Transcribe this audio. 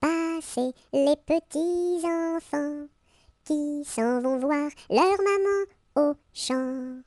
Passez, les petits enfants qui s'en vont voir leur maman au champ.